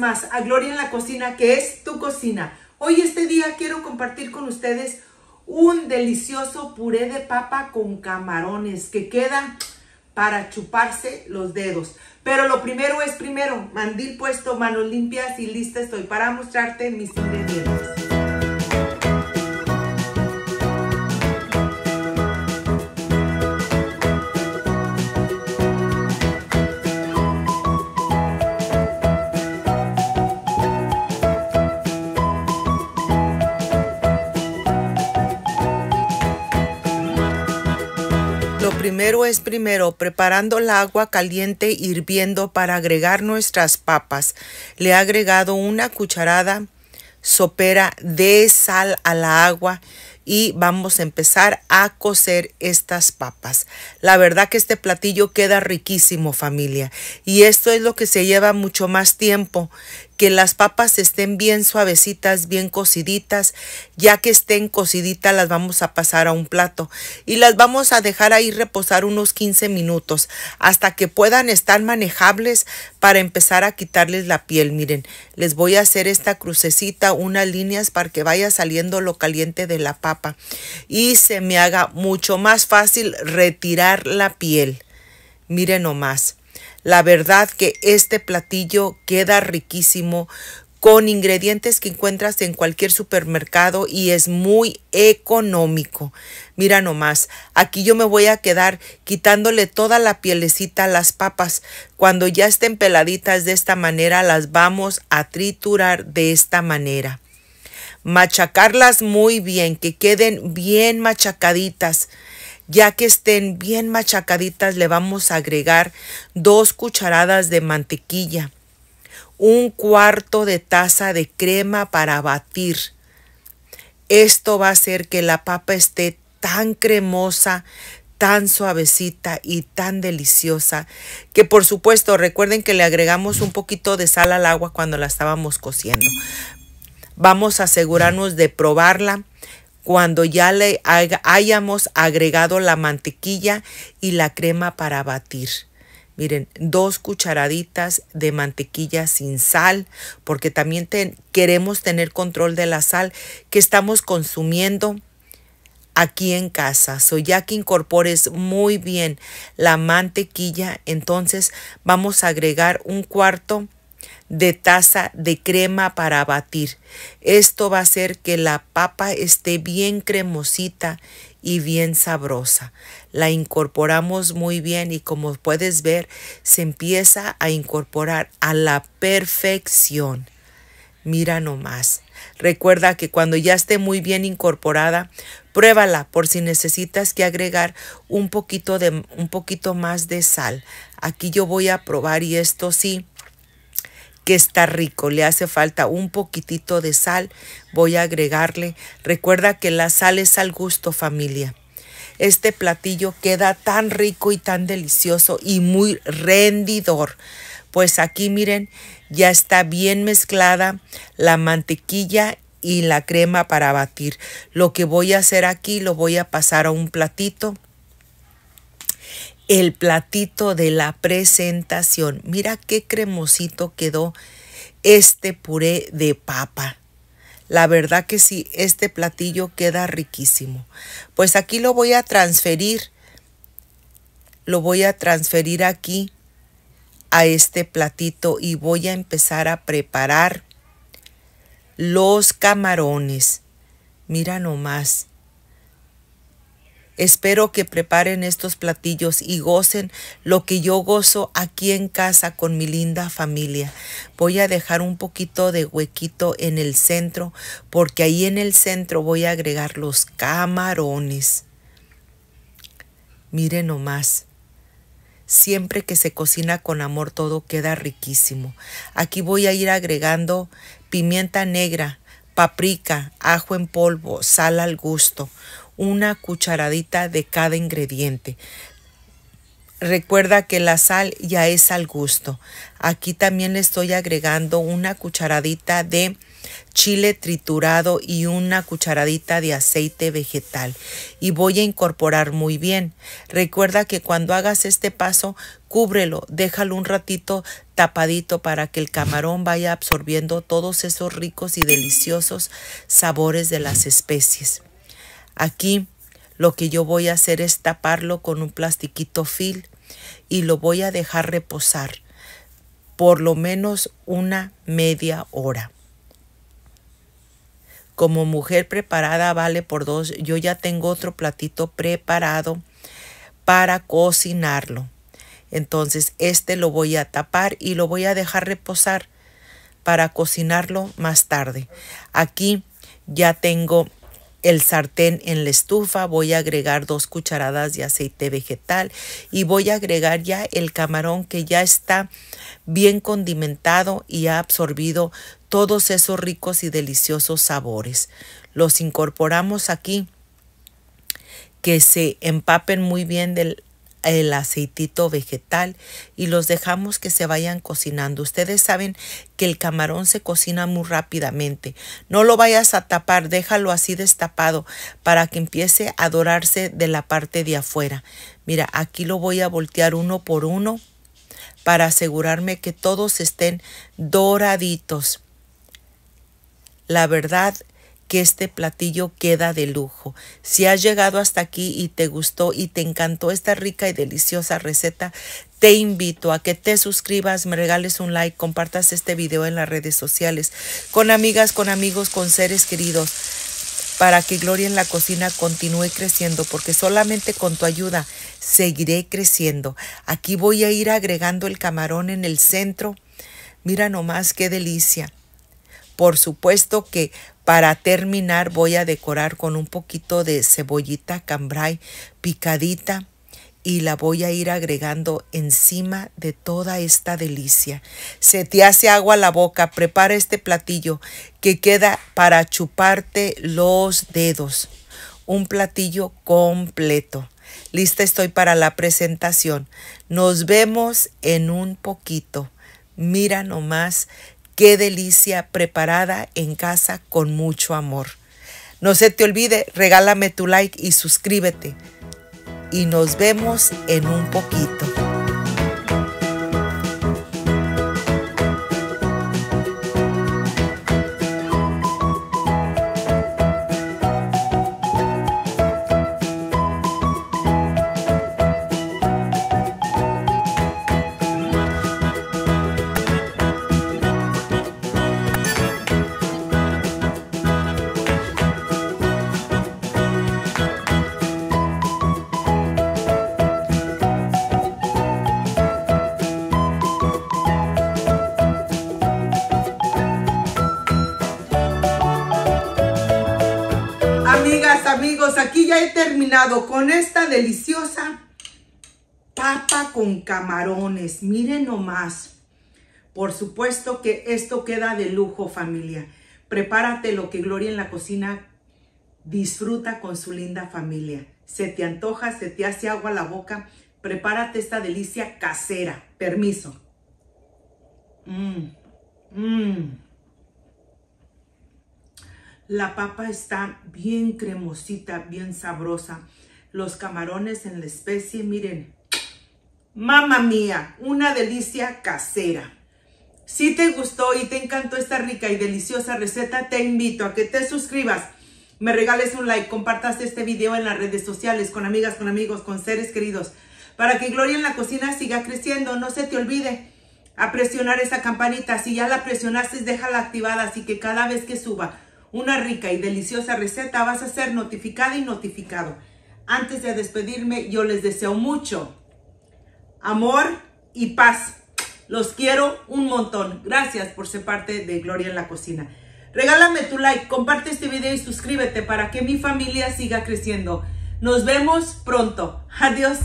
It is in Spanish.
más a Gloria en la Cocina, que es tu cocina. Hoy este día quiero compartir con ustedes un delicioso puré de papa con camarones que quedan para chuparse los dedos. Pero lo primero es primero, mandil puesto, manos limpias y lista estoy para mostrarte mis ingredientes. primero es primero, preparando el agua caliente hirviendo para agregar nuestras papas. Le he agregado una cucharada sopera de sal a la agua y vamos a empezar a cocer estas papas. La verdad que este platillo queda riquísimo familia y esto es lo que se lleva mucho más tiempo que las papas estén bien suavecitas, bien cociditas. Ya que estén cociditas las vamos a pasar a un plato y las vamos a dejar ahí reposar unos 15 minutos hasta que puedan estar manejables para empezar a quitarles la piel. Miren, les voy a hacer esta crucecita, unas líneas para que vaya saliendo lo caliente de la papa y se me haga mucho más fácil retirar la piel. Miren nomás. La verdad que este platillo queda riquísimo con ingredientes que encuentras en cualquier supermercado y es muy económico. Mira nomás, aquí yo me voy a quedar quitándole toda la pielecita a las papas. Cuando ya estén peladitas de esta manera, las vamos a triturar de esta manera. Machacarlas muy bien, que queden bien machacaditas. Ya que estén bien machacaditas le vamos a agregar dos cucharadas de mantequilla, un cuarto de taza de crema para batir. Esto va a hacer que la papa esté tan cremosa, tan suavecita y tan deliciosa que por supuesto recuerden que le agregamos un poquito de sal al agua cuando la estábamos cociendo. Vamos a asegurarnos de probarla cuando ya le hayamos agregado la mantequilla y la crema para batir. Miren, dos cucharaditas de mantequilla sin sal, porque también queremos tener control de la sal que estamos consumiendo aquí en casa. So, ya que incorpores muy bien la mantequilla, entonces vamos a agregar un cuarto de taza de crema para batir. Esto va a hacer que la papa esté bien cremosita y bien sabrosa. La incorporamos muy bien y como puedes ver se empieza a incorporar a la perfección. Mira nomás. Recuerda que cuando ya esté muy bien incorporada, pruébala por si necesitas que agregar un poquito de un poquito más de sal. Aquí yo voy a probar y esto sí está rico. Le hace falta un poquitito de sal. Voy a agregarle. Recuerda que la sal es al gusto familia. Este platillo queda tan rico y tan delicioso y muy rendidor. Pues aquí miren, ya está bien mezclada la mantequilla y la crema para batir. Lo que voy a hacer aquí lo voy a pasar a un platito el platito de la presentación. Mira qué cremosito quedó este puré de papa. La verdad que sí, este platillo queda riquísimo. Pues aquí lo voy a transferir. Lo voy a transferir aquí a este platito y voy a empezar a preparar los camarones. Mira nomás. Espero que preparen estos platillos y gocen lo que yo gozo aquí en casa con mi linda familia. Voy a dejar un poquito de huequito en el centro porque ahí en el centro voy a agregar los camarones. Miren nomás. Siempre que se cocina con amor todo queda riquísimo. Aquí voy a ir agregando pimienta negra, paprika, ajo en polvo, sal al gusto, una cucharadita de cada ingrediente. Recuerda que la sal ya es al gusto. Aquí también le estoy agregando una cucharadita de chile triturado y una cucharadita de aceite vegetal y voy a incorporar muy bien. Recuerda que cuando hagas este paso, cúbrelo, déjalo un ratito tapadito para que el camarón vaya absorbiendo todos esos ricos y deliciosos sabores de las especies. Aquí lo que yo voy a hacer es taparlo con un plastiquito fil y lo voy a dejar reposar por lo menos una media hora. Como mujer preparada vale por dos, yo ya tengo otro platito preparado para cocinarlo. Entonces este lo voy a tapar y lo voy a dejar reposar para cocinarlo más tarde. Aquí ya tengo el sartén en la estufa, voy a agregar dos cucharadas de aceite vegetal y voy a agregar ya el camarón que ya está bien condimentado y ha absorbido todos esos ricos y deliciosos sabores. Los incorporamos aquí que se empapen muy bien del el aceitito vegetal y los dejamos que se vayan cocinando. Ustedes saben que el camarón se cocina muy rápidamente. No lo vayas a tapar, déjalo así destapado para que empiece a dorarse de la parte de afuera. Mira, aquí lo voy a voltear uno por uno para asegurarme que todos estén doraditos. La verdad que este platillo queda de lujo. Si has llegado hasta aquí y te gustó y te encantó esta rica y deliciosa receta, te invito a que te suscribas, me regales un like, compartas este video en las redes sociales, con amigas, con amigos, con seres queridos, para que Gloria en la Cocina continúe creciendo, porque solamente con tu ayuda seguiré creciendo. Aquí voy a ir agregando el camarón en el centro. Mira nomás qué delicia. Por supuesto que para terminar voy a decorar con un poquito de cebollita cambray picadita y la voy a ir agregando encima de toda esta delicia. Se te hace agua la boca, prepara este platillo que queda para chuparte los dedos. Un platillo completo. Lista estoy para la presentación. Nos vemos en un poquito. Mira nomás Qué delicia preparada en casa con mucho amor. No se te olvide, regálame tu like y suscríbete. Y nos vemos en un poquito. amigas, amigos, aquí ya he terminado con esta deliciosa papa con camarones. Miren nomás. Por supuesto que esto queda de lujo, familia. Prepárate lo que Gloria en la cocina disfruta con su linda familia. Se te antoja, se te hace agua la boca. Prepárate esta delicia casera. Permiso. Mmm. Mmm. La papa está bien cremosita, bien sabrosa. Los camarones en la especie, miren. Mamma mía, una delicia casera. Si te gustó y te encantó esta rica y deliciosa receta, te invito a que te suscribas, me regales un like, compartas este video en las redes sociales con amigas, con amigos, con seres queridos, para que Gloria en la cocina siga creciendo. No se te olvide a presionar esa campanita. Si ya la presionaste, déjala activada, así que cada vez que suba una rica y deliciosa receta, vas a ser notificada y notificado. Antes de despedirme, yo les deseo mucho amor y paz. Los quiero un montón. Gracias por ser parte de Gloria en la Cocina. Regálame tu like, comparte este video y suscríbete para que mi familia siga creciendo. Nos vemos pronto. Adiós.